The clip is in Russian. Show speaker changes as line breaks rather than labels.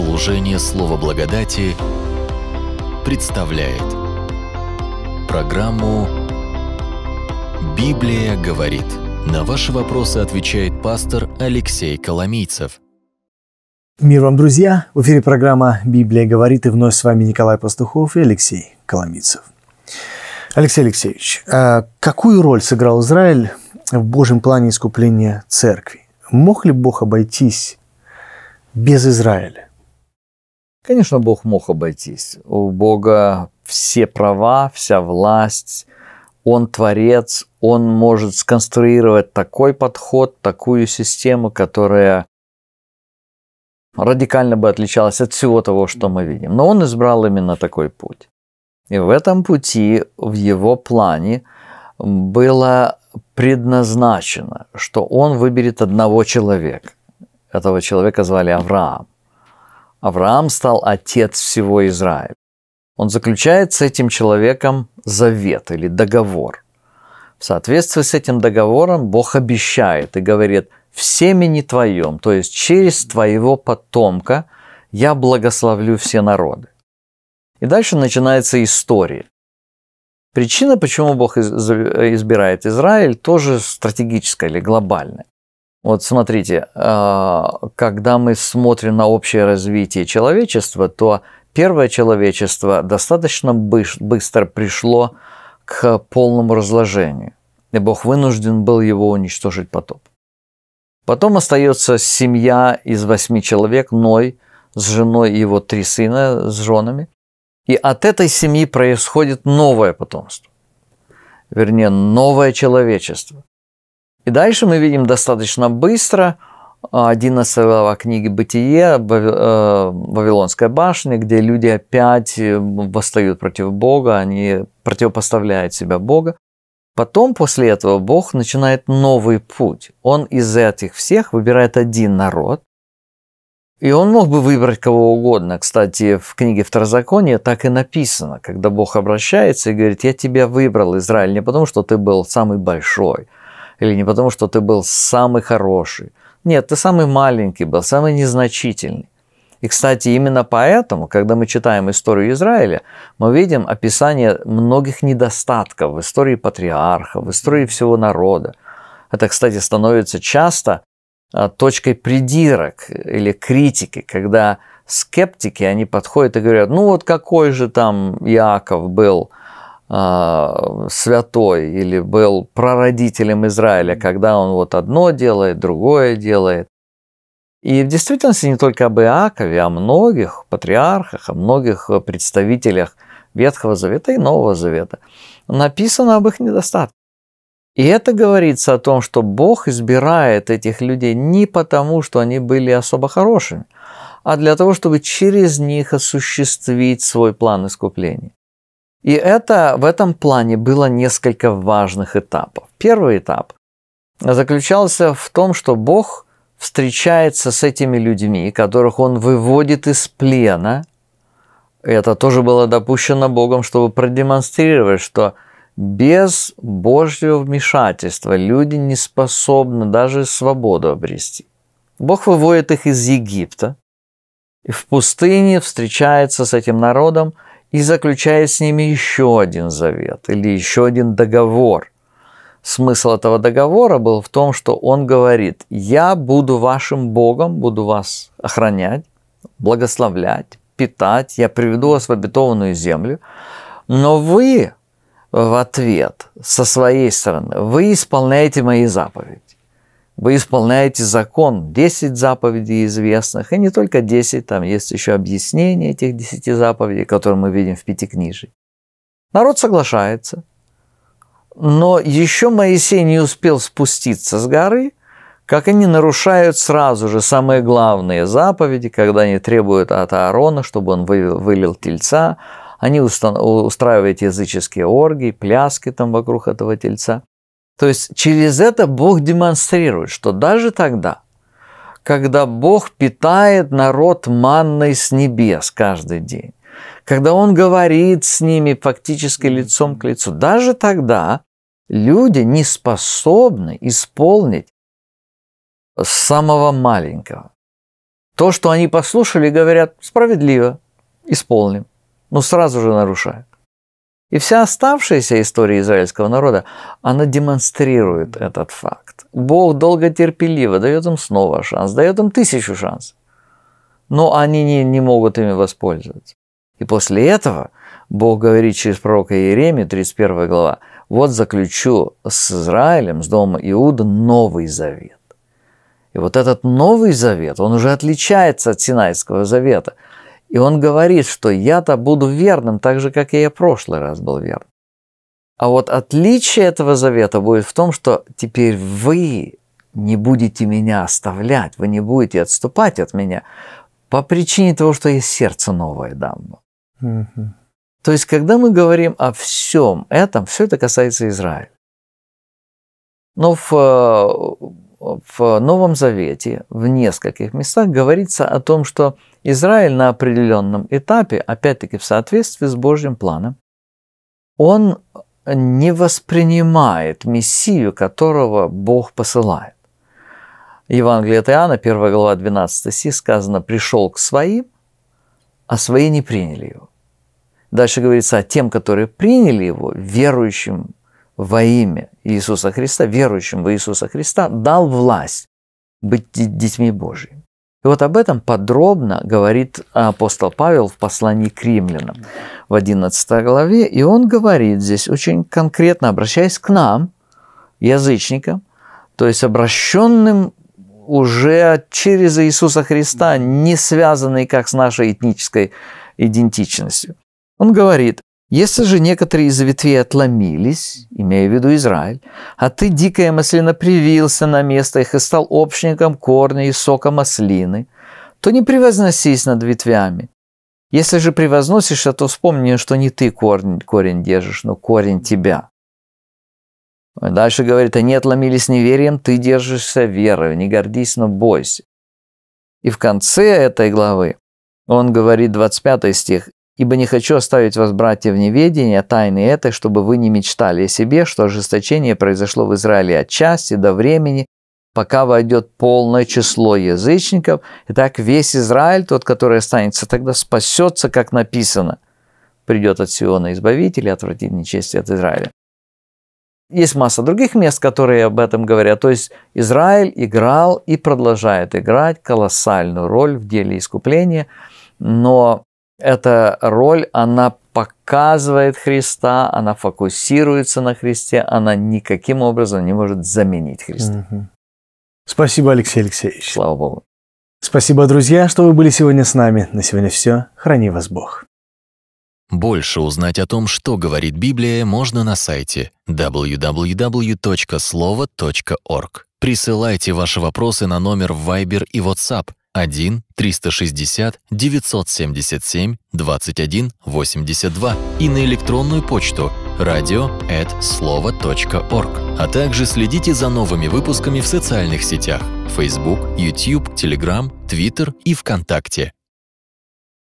Служение Слова Благодати представляет программу «Библия говорит». На ваши вопросы отвечает пастор Алексей Коломийцев. Мир вам, друзья! В эфире программа «Библия говорит» и вновь с вами Николай Пастухов и Алексей Коломийцев. Алексей Алексеевич, а какую роль сыграл Израиль в Божьем плане искупления церкви? Мог ли Бог обойтись без Израиля? Конечно, Бог мог обойтись. У Бога все права, вся власть, Он творец, Он может сконструировать такой подход, такую систему, которая радикально бы отличалась от всего того, что мы видим. Но Он избрал именно такой путь. И в этом пути, в его плане, было предназначено, что он выберет одного человека. Этого человека звали Авраам. Авраам стал отец всего Израиля. Он заключает с этим человеком завет или договор. В соответствии с этим договором Бог обещает и говорит, в семени твоем, то есть через твоего потомка, я благословлю все народы. И дальше начинается история. Причина, почему Бог избирает Израиль, тоже стратегическая или глобальная. Вот смотрите, а, когда мы смотрим на общее развитие человечества, то первое человечество достаточно быстро пришло к полному разложению, и Бог вынужден был его уничтожить потоп. Потом остается семья из восьми человек, Ной с женой и его три сына с женами. И от этой семьи происходит новое потомство, вернее, новое человечество. И дальше мы видим достаточно быстро 11 глава книги «Бытие», э, Вавилонская башня, где люди опять э, восстают против Бога, они противопоставляют себя Бога. Потом, после этого, Бог начинает новый путь. Он из этих всех выбирает один народ, и он мог бы выбрать кого угодно. Кстати, в книге Второзакония так и написано, когда Бог обращается и говорит, я тебя выбрал, Израиль, не потому что ты был самый большой – или не потому, что ты был самый хороший. Нет, ты самый маленький был, самый незначительный. И, кстати, именно поэтому, когда мы читаем историю Израиля, мы видим описание многих недостатков в истории патриарха, в истории всего народа. Это, кстати, становится часто а, точкой придирок или критики, когда скептики, они подходят и говорят, ну вот какой же там Иаков был – а, святой или был прародителем Израиля, когда он вот одно делает, другое делает. И в действительности не только об Иакове, а о многих патриархах, о многих представителях Ветхого Завета и Нового Завета написано об их недостатках. И это говорится о том, что Бог избирает этих людей не потому, что они были особо хорошими, а для того, чтобы через них осуществить свой план искупления. И это в этом плане было несколько важных этапов. Первый этап заключался в том, что Бог встречается с этими людьми, которых Он выводит из плена. Это тоже было допущено Богом, чтобы продемонстрировать, что без Божьего вмешательства люди не способны даже свободу обрести. Бог выводит их из Египта, и в пустыне встречается с этим народом – и заключает с ними еще один завет или еще один договор. Смысл этого договора был в том, что он говорит, я буду вашим Богом, буду вас охранять, благословлять, питать, я приведу вас в обетованную землю, но вы в ответ со своей стороны, вы исполняете мои заповеди вы исполняете закон, 10 заповедей известных, и не только 10, там есть еще объяснение этих 10 заповедей, которые мы видим в Пятикнижии. Народ соглашается, но еще Моисей не успел спуститься с горы, как они нарушают сразу же самые главные заповеди, когда они требуют от Аарона, чтобы он вылил тельца, они устраивают языческие оргии, пляски там вокруг этого тельца. То есть через это Бог демонстрирует, что даже тогда, когда Бог питает народ манной с небес каждый день, когда Он говорит с ними фактически лицом к лицу, даже тогда люди не способны исполнить самого маленького. То, что они послушали, говорят, справедливо, исполним, но ну, сразу же нарушают. И вся оставшаяся история израильского народа, она демонстрирует этот факт. Бог долго терпеливо дает им снова шанс, дает им тысячу шансов. Но они не, не могут ими воспользоваться. И после этого Бог говорит через пророка Иеремию, 31 глава, «Вот заключу с Израилем, с дома Иуда, новый завет». И вот этот новый завет, он уже отличается от Синайского завета – и он говорит, что я-то буду верным, так же, как я в прошлый раз был верным. А вот отличие этого завета будет в том, что теперь вы не будете меня оставлять, вы не будете отступать от меня по причине того, что есть сердце новое дам Угу. То есть, когда мы говорим о всем этом, все это касается Израиля. Но в э, в Новом Завете в нескольких местах говорится о том, что Израиль на определенном этапе, опять-таки в соответствии с Божьим планом, он не воспринимает Мессию, которого Бог посылает. Евангелие от Иоанна, 1 глава 12 стих, сказано «пришел к своим, а свои не приняли его». Дальше говорится о «А тем, которые приняли его, верующим во имя Иисуса Христа, верующим в Иисуса Христа, дал власть быть детьми Божьими. И вот об этом подробно говорит апостол Павел в послании к римлянам в 11 главе. И он говорит здесь очень конкретно, обращаясь к нам, язычникам, то есть обращенным уже через Иисуса Христа, не связанный как с нашей этнической идентичностью. Он говорит, если же некоторые из ветвей отломились, имея в виду Израиль, а ты, дикая маслина, привился на место их и стал общником корня и сока маслины, то не превозносись над ветвями. Если же превозносишься, то вспомни, что не ты корень, корень держишь, но корень тебя. Дальше говорит, они отломились неверием, ты держишься верой, не гордись, но бойся. И в конце этой главы он говорит, 25 стих, Ибо не хочу оставить вас, братья, в неведении о а тайне этой, чтобы вы не мечтали о себе, что ожесточение произошло в Израиле отчасти до времени, пока войдет полное число язычников. Итак, весь Израиль, тот, который останется тогда, спасется, как написано. Придет от Сиона Избавитель и отвратит нечестие от Израиля. Есть масса других мест, которые об этом говорят. То есть Израиль играл и продолжает играть колоссальную роль в деле искупления, но эта роль, она показывает Христа, она фокусируется на Христе, она никаким образом не может заменить Христа. Угу. Спасибо, Алексей Алексеевич. Слава Богу. Спасибо, друзья, что вы были сегодня с нами. На сегодня все. Храни вас Бог. Больше узнать о том, что говорит Библия, можно на сайте www.slovo.org. Присылайте ваши вопросы на номер Viber и WhatsApp 1 360 977 21 82 и на электронную почту радио слово.орг. А также следите за новыми выпусками в социальных сетях Facebook, YouTube, Telegram, Twitter и ВКонтакте.